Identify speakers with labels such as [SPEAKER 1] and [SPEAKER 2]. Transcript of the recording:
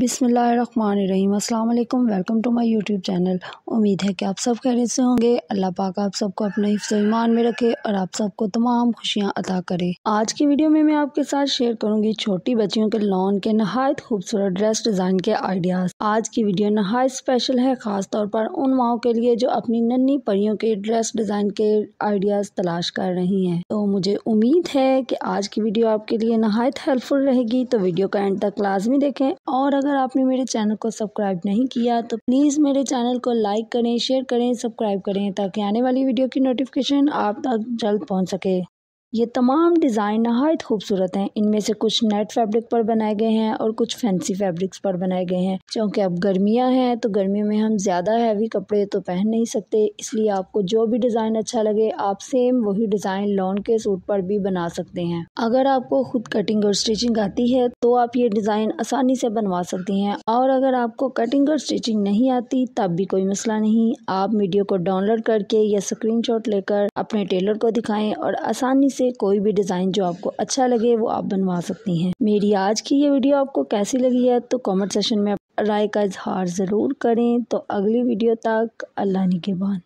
[SPEAKER 1] बिसमीम अल्लाम welcome to my YouTube channel उम्मीद है कि आप सब खैरियत से होंगे अल्लाह पाक आप सबको अपने ईमान में रखे और आप सबको तमाम खुशियां अता करे आज की वीडियो में मैं आपके साथ शेयर करूंगी छोटी बच्चियों के लॉन के नहायत खूबसूरत ड्रेस डिज़ाइन के आइडियाज़ आज की वीडियो नहायत स्पेशल है ख़ास तौर पर उन माओ के लिए जो अपनी नन्ही परियों के ड्रेस डिज़ाइन के आइडियाज़ तलाश कर रही है तो मुझे उम्मीद है की आज की वीडियो आपके लिए नहायत हेल्पफुल रहेगी तो वीडियो का एंड तक लाजमी देखें और अगर अगर आपने मेरे चैनल को सब्सक्राइब नहीं किया तो प्लीज़ मेरे चैनल को लाइक करें शेयर करें सब्सक्राइब करें ताकि आने वाली वीडियो की नोटिफिकेशन आप तक जल्द पहुँच सके ये तमाम डिज़ाइन नहायत खूबसूरत हैं इनमें से कुछ नेट फैब्रिक पर बनाए गए हैं और कुछ फैंसी फैब्रिक्स पर बनाए गए हैं क्योंकि अब गर्मियां हैं तो गर्मियों में हम ज़्यादा हैवी कपड़े तो पहन नहीं सकते इसलिए आपको जो भी डिज़ाइन अच्छा लगे आप सेम वही डिज़ाइन लॉन के सूट पर भी बना सकते हैं अगर आपको खुद कटिंग और स्टिचिंग आती है तो आप ये डिज़ाइन आसानी से बनवा सकती हैं और अगर आपको कटिंग और स्टिचिंग नहीं आती तब भी कोई मसला नहीं आप वीडियो को डाउनलोड करके या स्क्रीन लेकर अपने टेलर को दिखाएं और आसानी से कोई भी डिज़ाइन जो आपको अच्छा लगे वो आप बनवा सकती हैं मेरी आज की ये वीडियो आपको कैसी लगी है तो कमेंट सेशन में राय का इजहार ज़रूर करें तो अगली वीडियो तक अल्लाह निगेबान